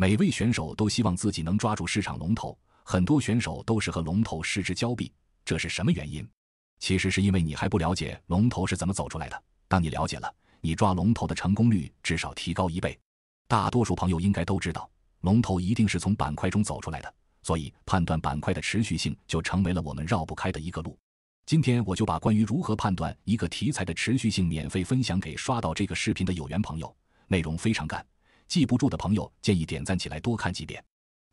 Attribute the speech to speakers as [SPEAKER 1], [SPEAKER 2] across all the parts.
[SPEAKER 1] 每位选手都希望自己能抓住市场龙头，很多选手都是和龙头失之交臂，这是什么原因？其实是因为你还不了解龙头是怎么走出来的。当你了解了，你抓龙头的成功率至少提高一倍。大多数朋友应该都知道，龙头一定是从板块中走出来的，所以判断板块的持续性就成为了我们绕不开的一个路。今天我就把关于如何判断一个题材的持续性免费分享给刷到这个视频的有缘朋友，内容非常干。记不住的朋友，建议点赞起来多看几遍。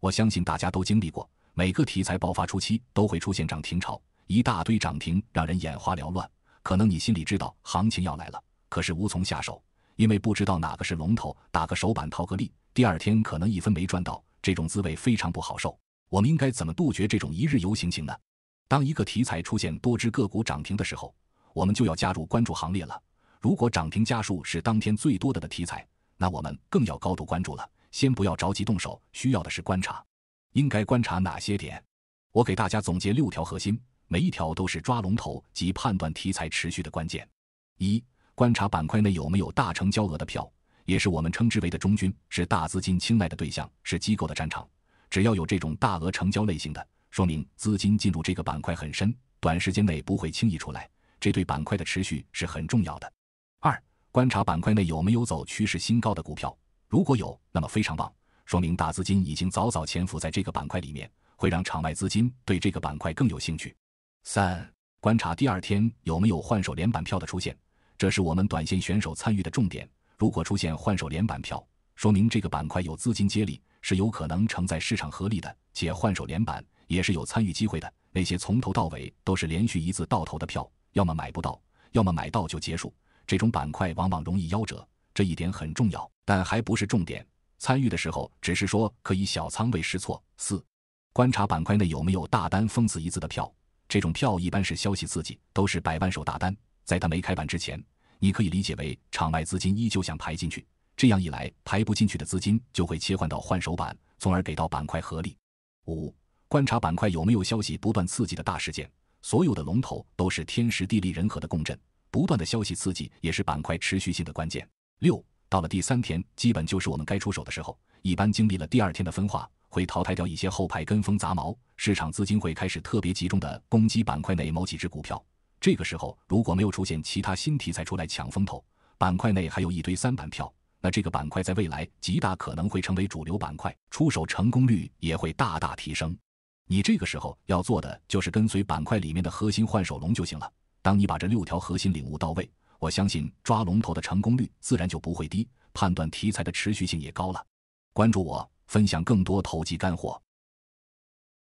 [SPEAKER 1] 我相信大家都经历过，每个题材爆发初期都会出现涨停潮，一大堆涨停让人眼花缭乱。可能你心里知道行情要来了，可是无从下手，因为不知道哪个是龙头，打个手板套个利，第二天可能一分没赚到，这种滋味非常不好受。我们应该怎么杜绝这种一日游行情呢？当一个题材出现多只个股涨停的时候，我们就要加入关注行列了。如果涨停家数是当天最多的的题材。那我们更要高度关注了。先不要着急动手，需要的是观察。应该观察哪些点？我给大家总结六条核心，每一条都是抓龙头及判断题材持续的关键。一、观察板块内有没有大成交额的票，也是我们称之为的中军，是大资金青睐的对象，是机构的战场。只要有这种大额成交类型的，说明资金进入这个板块很深，短时间内不会轻易出来，这对板块的持续是很重要的。观察板块内有没有走趋势新高的股票，如果有，那么非常棒，说明大资金已经早早潜伏在这个板块里面，会让场外资金对这个板块更有兴趣。三、观察第二天有没有换手连板票的出现，这是我们短线选手参与的重点。如果出现换手连板票，说明这个板块有资金接力，是有可能承载市场合力的。且换手连板也是有参与机会的，那些从头到尾都是连续一字到头的票，要么买不到，要么买到就结束。这种板块往往容易夭折，这一点很重要，但还不是重点。参与的时候，只是说可以小仓位试错。四、观察板块内有没有大单封死一字的票，这种票一般是消息刺激，都是百万手大单。在它没开板之前，你可以理解为场外资金依旧想排进去，这样一来，排不进去的资金就会切换到换手板，从而给到板块合力。五、观察板块有没有消息不断刺激的大事件，所有的龙头都是天时地利人和的共振。不断的消息刺激也是板块持续性的关键。六到了第三天，基本就是我们该出手的时候。一般经历了第二天的分化，会淘汰掉一些后排跟风杂毛，市场资金会开始特别集中的攻击板块内某几只股票。这个时候如果没有出现其他新题材出来抢风头，板块内还有一堆三板票，那这个板块在未来极大可能会成为主流板块，出手成功率也会大大提升。你这个时候要做的就是跟随板块里面的核心换手龙就行了。当你把这六条核心领悟到位，我相信抓龙头的成功率自然就不会低，判断题材的持续性也高了。关注我，分享更多投机干货。